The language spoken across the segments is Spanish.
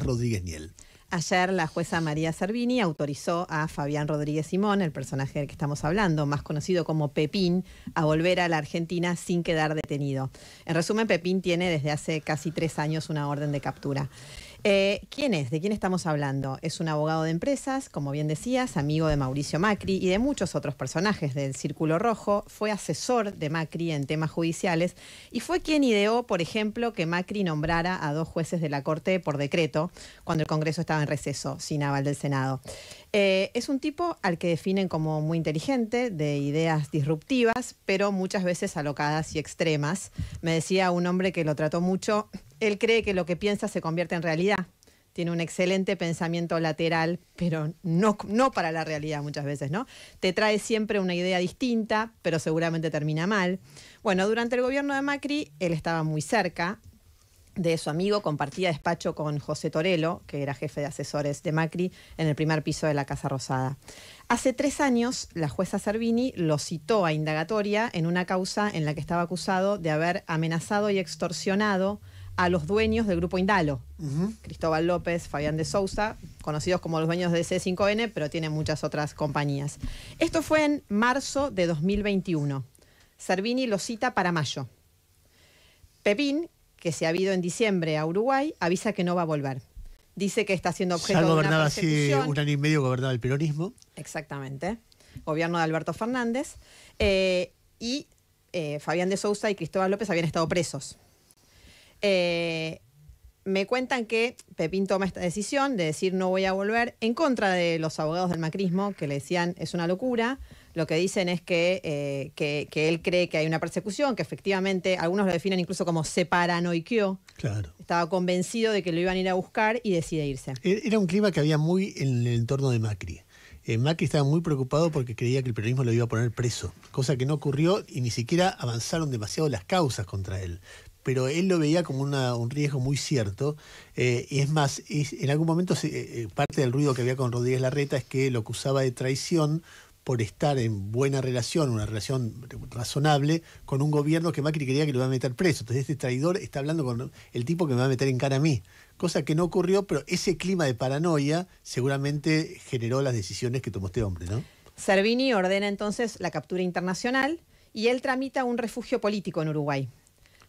Rodríguez Niel. Ayer la jueza María Servini autorizó a Fabián Rodríguez Simón, el personaje del que estamos hablando, más conocido como Pepín, a volver a la Argentina sin quedar detenido. En resumen, Pepín tiene desde hace casi tres años una orden de captura. Eh, ¿Quién es? ¿De quién estamos hablando? Es un abogado de empresas, como bien decías, amigo de Mauricio Macri y de muchos otros personajes del Círculo Rojo, fue asesor de Macri en temas judiciales y fue quien ideó, por ejemplo, que Macri nombrara a dos jueces de la Corte por decreto cuando el Congreso estaba en receso, sin aval del Senado. Eh, es un tipo al que definen como muy inteligente, de ideas disruptivas, pero muchas veces alocadas y extremas. Me decía un hombre que lo trató mucho él cree que lo que piensa se convierte en realidad. Tiene un excelente pensamiento lateral, pero no, para la realidad muchas veces, ¿no? Te trae siempre una idea distinta, pero seguramente termina mal. Bueno, durante el gobierno de Macri, él estaba muy cerca, de su amigo, compartía despacho con José Torello, que era jefe de asesores de Macri, en el primer piso de la Casa Rosada. Hace tres años, la jueza Cervini lo citó a indagatoria en una causa en la que estaba acusado de haber amenazado y extorsionado a los dueños del grupo Indalo. Cristóbal López, Fabián de Sousa, conocidos como los dueños de C5N, pero tienen muchas otras compañías. Esto fue en marzo de 2021. Servini lo cita para mayo. Pepín, que se ha ido en diciembre a Uruguay, avisa que no va a volver. Dice que está siendo objeto de una persecución. un año y medio gobernaba el peronismo. Exactamente. Gobierno de Alberto Fernández. Eh, y eh, Fabián de Sousa y Cristóbal López habían estado presos. Eh, me cuentan que Pepín toma esta decisión de decir no voy a volver en contra de los abogados del macrismo que le decían es una locura. Lo que dicen es que, eh, que, él cree que hay una persecución, que efectivamente algunos lo definen incluso como se paranoiqueó. Claro. Estaba convencido de que lo iban a ir a buscar y decide irse. E-, era un clima que había muy en el entorno de Macri. Eh, Macri estaba muy preocupado porque creía que el periodismo lo iba a poner preso, cosa que no ocurrió y ni siquiera avanzaron demasiado las causas contra él pero él lo veía como un riesgo muy cierto. y eh, es más, en algún momento eh, eh, parte del ruido que había con Rodríguez Larreta es que lo acusaba de traición por estar en buena relación, una relación razonable, con un gobierno que Macri quería que lo iba a meter preso. Entonces este traidor está hablando con el tipo que me va a meter en cara a mí. Cosa que no ocurrió, pero ese clima de paranoia seguramente generó las decisiones que tomó este hombre, ¿no? Servini ordena entonces la captura internacional y él tramita un refugio político en Uruguay.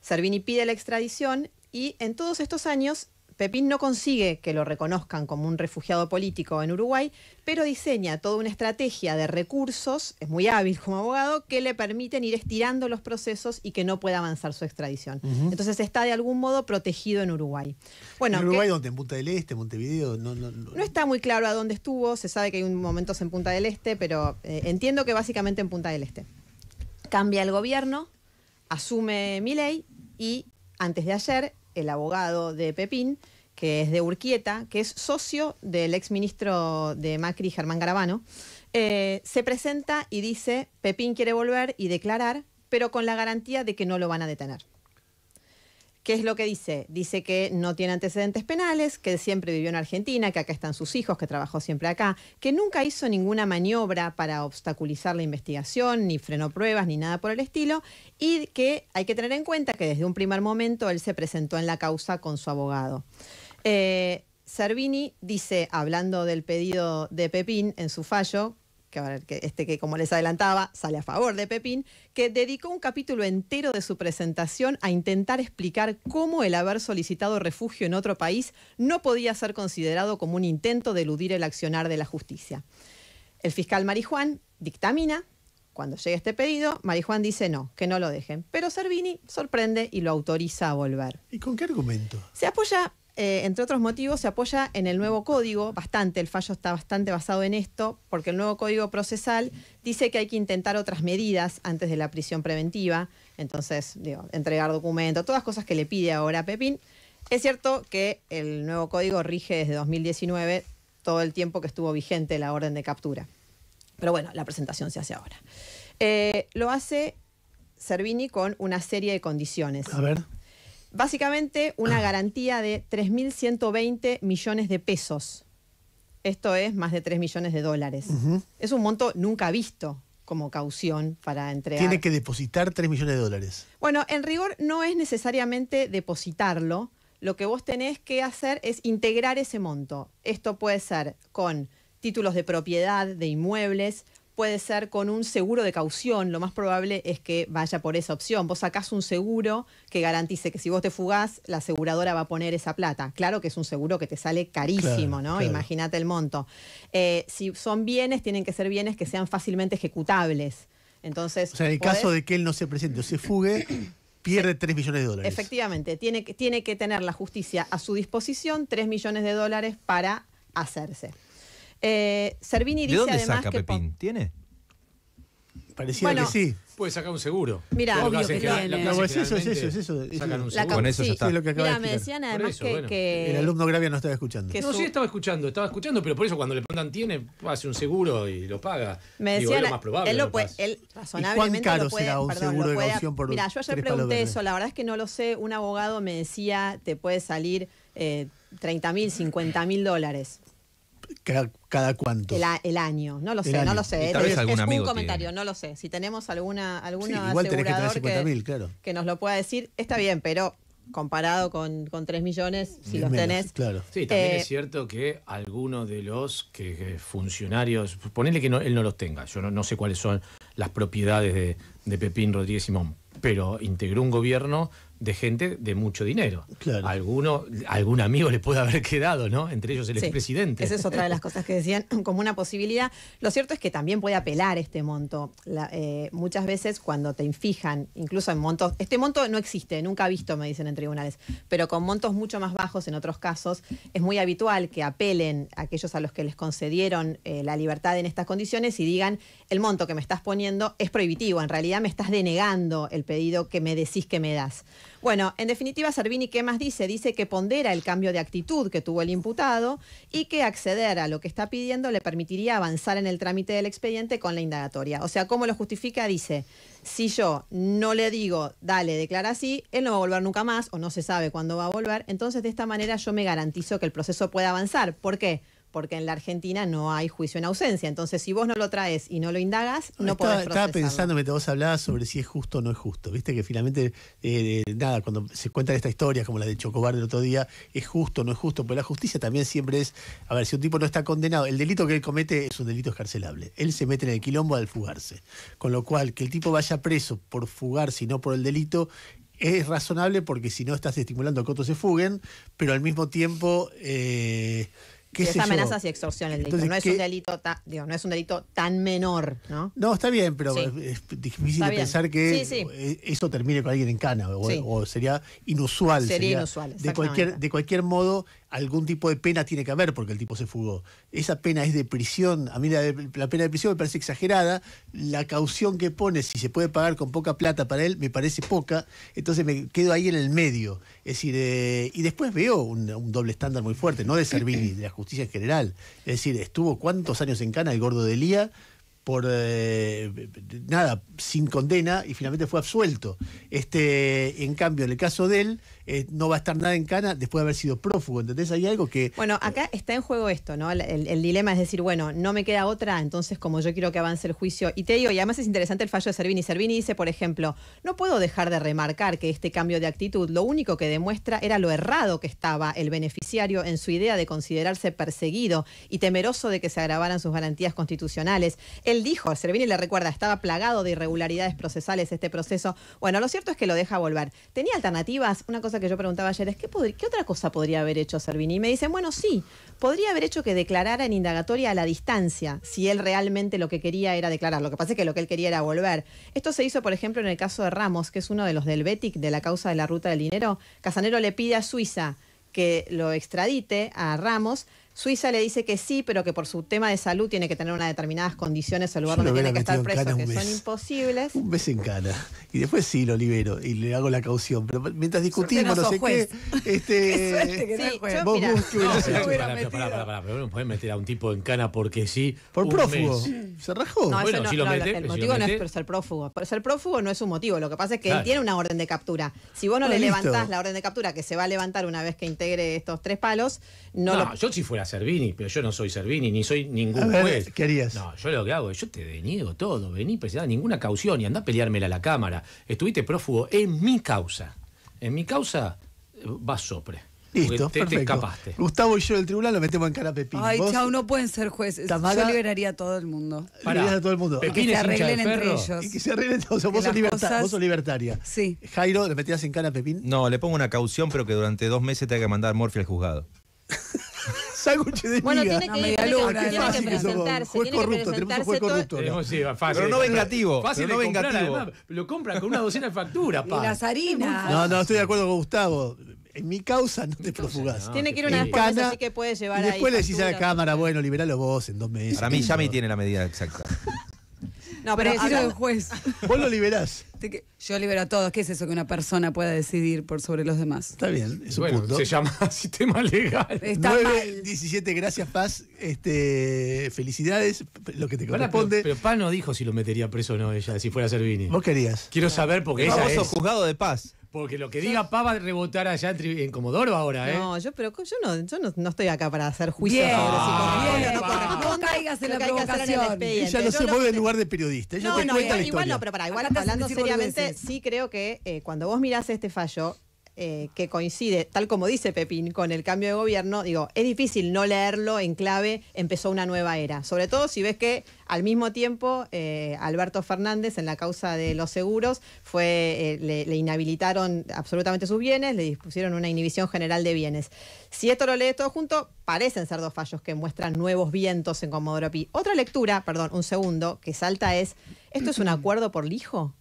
Servini pide la extradición y en todos estos años Pepín no consigue que lo reconozcan como un refugiado político en Uruguay, pero diseña toda una estrategia de recursos, es muy hábil como abogado, que le permiten ir estirando los procesos y que no pueda avanzar su extradición. Entonces está de algún modo protegido en Uruguay. ¿En Uruguay donde en Punta del Este, Montevideo? No, no, no. está muy claro a dónde estuvo, se sabe que hay momentos en Punta del Este, pero eh, entiendo que básicamente en Punta del Este. Cambia el gobierno, asume ley y antes de ayer el abogado de Pepín, que es de Urquieta, que es socio del exministro de Macri, Germán Garabano, eh, se presenta y dice, Pepín quiere volver y declarar, pero con la garantía de que no lo van a detener. ¿Qué es lo que dice? Dice que no tiene antecedentes penales, que siempre vivió en Argentina, que acá están sus hijos, que trabajó siempre acá, que nunca hizo ninguna maniobra para obstaculizar la investigación, ni frenó pruebas, ni nada por el estilo, y que hay que tener en cuenta que desde un primer momento él se presentó en la causa con su abogado. Eh, Cervini Servini dice, hablando del pedido de Pepín en su fallo, que, este, que como les adelantaba, sale a favor de Pepín, que dedicó un capítulo entero de su presentación a intentar explicar cómo el haber solicitado refugio en otro país no podía ser considerado como un intento de eludir el accionar de la justicia. El fiscal Marijuán dictamina cuando llega este pedido, Marijuán dice no, que no lo dejen. Pero Servini sorprende y lo autoriza a volver. ¿Y con qué argumento? Se apoya eh, entre otros motivos, se apoya en el nuevo código, bastante, el fallo está bastante basado en esto, porque el nuevo código procesal dice que hay que intentar otras medidas antes de la prisión preventiva, entonces, digo, entregar documentos, todas cosas que le pide ahora Pepín. Es cierto que el nuevo código rige desde 2019 todo el tiempo que estuvo vigente la orden de captura. Pero bueno, la presentación se hace ahora. Eh, lo hace Servini con una serie de condiciones. A ver. Básicamente una ah. garantía de 3.120 millones de pesos. Esto es más de 3 millones de dólares. Es un monto nunca visto como caución para entregar. Tiene que depositar 3 millones de dólares. Bueno, en rigor no es necesariamente depositarlo. Lo que vos tenés que hacer es integrar ese monto. Esto puede ser con títulos de propiedad de inmuebles, puede ser con un seguro de caución, lo más probable es que vaya por esa opción. Vos sacás un seguro que garantice que si vos te fugás, la aseguradora va a poner esa plata. Claro que es un seguro que te sale carísimo, ¿no? Imagínate el monto. Eh, si son bienes, tienen que ser bienes que sean fácilmente ejecutables. Entonces, o sea, en el caso de que él no se presente o se fugue, pierde 3 millones de dólares. Efectivamente, tiene, tiene que tener la justicia a su disposición 3 millones de dólares para hacerse. Eh, Servini dice ¿De dónde saca que Pepín? ¿Tiene? Parecía que sí. Puede sacar un seguro. Mira, Lo obvio que es pues eso, es eso, es eso. Sacan un seguro. Con eso ya está. Mira, me decían además que, El alumno Gravia no estaba escuchando. No, sí, estaba escuchando, estaba escuchando, pero por eso cuando le preguntan tiene, hace un seguro y lo paga. me Digo, es lo más probable. él lo puede, razonablemente ¿Y cuán caro será un seguro de caución por Mira, yo ayer pregunté eso, la verdad es que no lo sé, un abogado me decía, te puede salir eh, 30 mil, 50 mil dólares cada, cuánto. El, año, no lo sé, no lo sé. Tal ¿eh? vez es, un comentario, no lo sé. Si tenemos alguna alguna igual asegurador que, claro. que, nos lo pueda decir, está bien, pero comparado con, con 3 millones, si los tenés. Claro. Sí, también eh, es cierto que alguno de los que, eh, funcionarios, ponele que no, él no los tenga, yo no, no sé cuáles son las propiedades de, de Pepín Rodríguez Simón, pero integró un gobierno de gente de mucho dinero. Alguno, algún amigo le puede haber quedado, ¿no? Entre ellos el expresidente. Esa es otra de las cosas que decían como una posibilidad. Lo cierto es que también puede apelar este monto. Eh, muchas veces cuando te infijan, incluso en montos, este monto no existe, nunca ha visto, me dicen en tribunales, pero con montos mucho más bajos en otros casos, es muy habitual que apelen aquellos a los que les concedieron eh, la libertad en estas condiciones y digan, el monto que me estás poniendo es prohibitivo, en realidad me estás denegando el pedido que me decís que me das. Bueno, en definitiva, Servini, ¿qué más dice? Dice que pondera el cambio de actitud que tuvo el imputado y que acceder a lo que está pidiendo le permitiría avanzar en el trámite del expediente con la indagatoria. O sea, ¿cómo lo justifica? Dice, si yo no le digo, dale, declara así, él no va a volver nunca más o no se sabe cuándo va a volver, entonces de esta manera yo me garantizo que el proceso pueda avanzar. ¿Por qué? porque en la Argentina no hay juicio en ausencia. Entonces, si vos no lo traes y no lo indagas, no puedes podés procesarlo. Estaba pensando mientras vos hablabas sobre si es justo o no es justo. Viste que finalmente, eh, nada, cuando se cuenta esta historia, como la de Chocobar del otro día, es justo o no es justo, pero la justicia también siempre es, a ver, si un tipo no está condenado, el delito que él comete es un delito escarcelable. Él se mete en el quilombo al fugarse. Con lo cual, que el tipo vaya preso por fugarse y no por el delito, es razonable porque si no estás estimulando que otros se fuguen, pero al mismo tiempo... Eh, ¿Qué es amenazas y extorsión el delito. no, es un delito no es un delito tan menor, ¿no? No, está bien, pero es difícil pensar que eh, eso termine con alguien en cana, o, sería inusual. Sería, inusual. De cualquier, de cualquier modo, algún tipo de pena tiene que haber porque el tipo se fugó. Esa pena es de prisión, a mí la, pena de prisión me parece exagerada, la caución que pone, si se puede pagar con poca plata para él, me parece poca, entonces me quedo ahí en el medio. Es decir, eh, y después veo un, doble estándar muy fuerte, no de Servini, de la justicia en general. Es decir, estuvo cuántos años en cana el gordo de Lía por eh, nada, sin condena y finalmente fue absuelto. Este, en cambio, en el caso de él, eh, no va a estar nada en cana después de haber sido prófugo. ¿Entendés? Hay algo que. Bueno, acá eh, está en juego esto, ¿no? El, dilema es decir, bueno, no me queda otra, entonces, como yo quiero que avance el juicio. Y te digo, y además es interesante el fallo de Servini. Servini dice, por ejemplo, no puedo dejar de remarcar que este cambio de actitud lo único que demuestra era lo errado que estaba el beneficiario en su idea de considerarse perseguido y temeroso de que se agravaran sus garantías constitucionales él dijo, Servini le recuerda, estaba plagado de irregularidades procesales este proceso. Bueno, lo cierto es que lo deja volver. ¿Tenía alternativas? Una cosa que yo preguntaba ayer es, ¿qué, otra cosa podría haber hecho Servini? Y me dicen, bueno, sí, podría haber hecho que declarara en indagatoria a la distancia, si él realmente lo que quería era declarar. Lo que pasa es que lo que él quería era volver. Esto se hizo, por ejemplo, en el caso de Ramos, que es uno de los del Betic, de la causa de la ruta del dinero. Casanero le pide a Suiza que lo extradite a Ramos, Suiza le dice que sí, pero que por su tema de salud tiene que tener unas determinadas condiciones al lugar donde tiene que estar preso, que son imposibles. Un mes en cana. Y después sí lo libero y le hago la caución. Pero mientras discutimos, no, sé qué. Este, que sí, juez. Vos no, Podés meter a un tipo en cana porque sí. Por prófugo. ¿Se rajó? No, bueno, si lo mete, el motivo no es por ser prófugo. Ser prófugo no es un motivo. Lo que pasa es que él tiene una orden de captura. Si vos no, ah, le levantás la orden de captura que se va a levantar una vez que integre estos tres palos, no. No, yo si fuera Servini, pero yo no soy Servini, ni soy ningún juez. ¿Qué No, yo lo que hago es, yo te deniego todo, vení, pues, da ninguna caución y anda a peleármela a la Cámara. Estuviste prófugo en mi causa. En mi causa eh, vas sopre. Listo, perfecto. Te escapaste. Gustavo y yo del tribunal lo metemos en cara a Pepín. Ay, chau, no pueden ser jueces. yo liberaría a todo el mundo. para a todo el mundo. Pepín que se arreglen entre ellos. Y que se arreglen todos. ellos. vos, sos libertaria. Sí. Jairo, ¿le metías en cara a Pepín? No, le pongo una caución, pero que durante dos meses te haya que mandar Morfi al juzgado. de Bueno, tiene que, ir, tiene que, tiene que presentarse. Tiene que presentarse corrupto. Pero no vengativo. Fácil no vengativo. Lo compra con una docena de facturas, pa. las harinas. No, no, estoy de acuerdo con Gustavo en mi causa no te profugás. Tiene que ir una vez así que puedes llevar y después le decís a la cámara, bueno, liberalo vos en dos meses. Para mí, me tiene la medida exacta. No, pero el juez. Vos lo liberás. Yo libero a todos. ¿Qué es eso que una persona pueda decidir por sobre los demás? Está bien, es Bueno, se llama sistema legal. 17, gracias, Paz. Este, felicidades, lo que te pero, pero Paz no dijo si lo metería preso o no ella, si fuera Servini. Vos querías. Quiero saber porque qué es juzgado de paz. Porque lo que diga Pava va a rebotar allá en, Comodoro ahora, ¿eh? No, yo, pero yo no, yo no, estoy acá para hacer juicios sobre si corresponde o no corresponde. No caigas en la provocación. Ella no se mueve en lugar de periodista. Ella no, te no, cuenta igual, la historia. Igual no, pero para, igual hablando seriamente, sí creo que eh, cuando vos mirás este fallo, eh, que coincide, tal como dice Pepín, con el cambio de gobierno, digo, es difícil no leerlo en clave, empezó una nueva era. Sobre todo si ves que al mismo tiempo eh, Alberto Fernández en la causa de los seguros fue, eh, le, le, inhabilitaron absolutamente sus bienes, le dispusieron una inhibición general de bienes. Si esto lo lees todo junto, parecen ser dos fallos que muestran nuevos vientos en Comodoro Pi. Otra lectura, perdón, un segundo, que salta es, ¿esto es un acuerdo por lijo?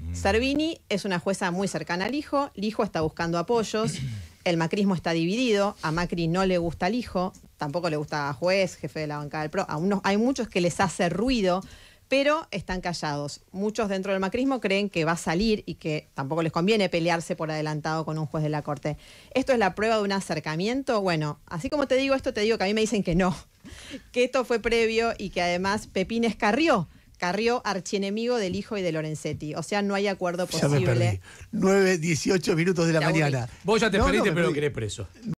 Mm. Servini es una jueza muy cercana al hijo, el hijo está buscando apoyos, el macrismo está dividido, a Macri no le gusta el hijo, tampoco le gusta a juez, jefe de la bancada del PRO, a unos, hay muchos que les hace ruido, pero están callados. Muchos dentro del macrismo creen que va a salir y que tampoco les conviene pelearse por adelantado con un juez de la Corte. ¿Esto es la prueba de un acercamiento? Bueno, así como te digo esto, te digo que a mí me dicen que no, que esto fue previo y que además Pepín escarrió Carrió, archienemigo del hijo y de Lorenzetti. O sea, no hay acuerdo posible. Ya me perdí. 9, 18 minutos de la, mañana. Vos ya te perdiste, pero querés preso.